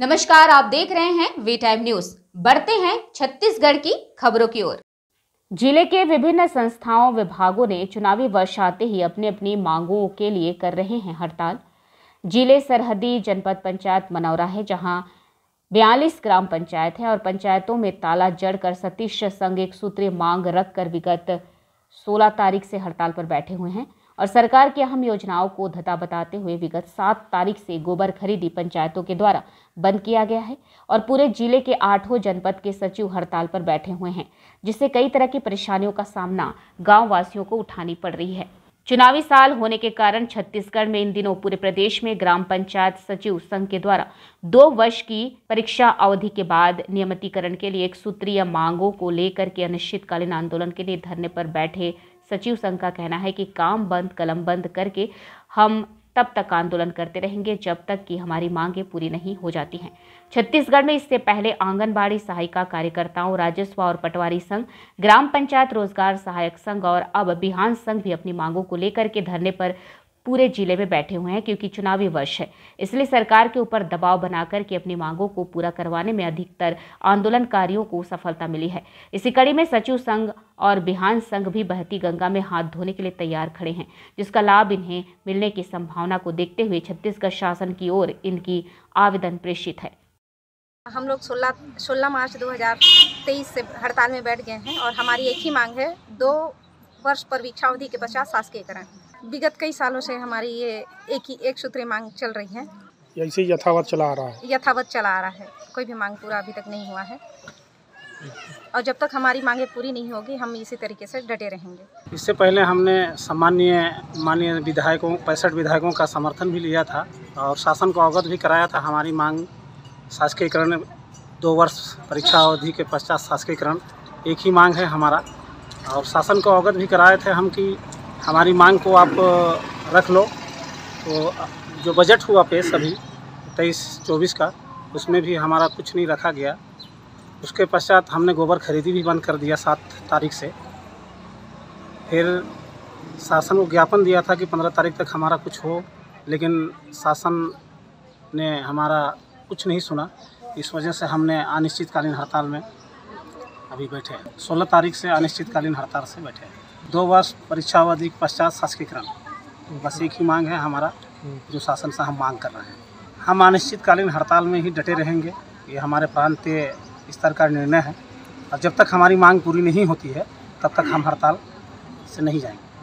नमस्कार आप देख रहे हैं वी टाइम न्यूज बढ़ते हैं छत्तीसगढ़ की खबरों की ओर जिले के विभिन्न संस्थाओं विभागों ने चुनावी वर्ष आते ही अपनी अपनी मांगों के लिए कर रहे हैं हड़ताल जिले सरहदी जनपद पंचायत मनौरा है जहां बयालीस ग्राम पंचायत है और पंचायतों में ताला जड़कर सतीश संघ एक सूत्रीय मांग रख कर विगत 16 तारीख से हड़ताल पर बैठे हुए हैं और सरकार की अहम योजनाओं को धता बताते हुए विगत सात तारीख से गोबर खरीदी पंचायतों के द्वारा बंद किया गया है और पूरे जिले के आठों जनपद के सचिव हड़ताल पर बैठे हुए हैं जिससे कई तरह की परेशानियों का सामना गाँव वासियों को उठानी पड़ रही है चुनावी साल होने के कारण छत्तीसगढ़ में इन दिनों पूरे प्रदेश में ग्राम पंचायत सचिव संघ के द्वारा दो वर्ष की परीक्षा अवधि के बाद नियमितीकरण के लिए एक सूत्रीय मांगों को लेकर के अनिश्चितकालीन आंदोलन के लिए धरने पर बैठे सचिव संघ का कहना है कि काम बंद कलम बंद करके हम तब तक आंदोलन करते रहेंगे जब तक कि हमारी मांगे पूरी नहीं हो जाती हैं छत्तीसगढ़ में इससे पहले आंगनबाड़ी सहायिका कार्यकर्ताओं राजस्व और पटवारी संघ ग्राम पंचायत रोजगार सहायक संघ और अब बिहान संघ भी अपनी मांगों को लेकर के धरने पर पूरे जिले में बैठे हुए हैं क्योंकि चुनावी वर्ष है इसलिए सरकार के ऊपर दबाव बनाकर के अपनी मांगों को पूरा करवाने में अधिकतर आंदोलनकारियों को सफलता मिली है इसी कड़ी में सचिव संघ और बिहान संघ भी बहती गंगा में हाथ धोने के लिए तैयार खड़े हैं जिसका लाभ इन्हें मिलने की संभावना को देखते हुए छत्तीसगढ़ शासन की ओर इनकी आवेदन प्रेषित है हम लोग 16 16 मार्च 2023 से हड़ताल में बैठ गए हैं और हमारी एक ही मांग है दो वर्ष पर वीक्षावधि के पश्चात शासकीयकरण विगत कई सालों से हमारी ये एक ही एक सूत्री मांग चल रही है ऐसे यथावत चला आ रहा है यथावत चला आ रहा है कोई भी मांग पूरा अभी तक नहीं हुआ है और जब तक हमारी मांगे पूरी नहीं होगी हम इसी तरीके से डटे रहेंगे इससे पहले हमने सामान्य माननीय विधायकों पैंसठ विधायकों का समर्थन भी लिया था और शासन को अवगत भी कराया था हमारी मांग शासकीयकरण दो वर्ष परीक्षा अवधि के पश्चात शासकीयकरण एक ही मांग है हमारा और शासन को अवगत भी कराए थे हम कि हमारी मांग को आप रख लो तो जो बजट हुआ पेश अभी तेईस चौबीस का उसमें भी हमारा कुछ नहीं रखा गया उसके पश्चात हमने गोबर खरीदी भी बंद कर दिया सात तारीख से फिर शासन को ज्ञापन दिया था कि पंद्रह तारीख तक हमारा कुछ हो लेकिन शासन ने हमारा कुछ नहीं सुना इस वजह से हमने अनिश्चितकालीन हड़ताल में अभी बैठे हैं सोलह तारीख से अनिश्चितकालीन हड़ताल से बैठे हैं दो वर्ष अवधि के पश्चात शासकीय क्रम तो बस एक ही मांग है हमारा जो शासन से हम मांग कर रहे हैं हम अनिश्चितकालीन हड़ताल में ही डटे रहेंगे ये हमारे प्रांतीय स्तर का निर्णय है और जब तक हमारी मांग पूरी नहीं होती है तब तक हम हड़ताल से नहीं जाएंगे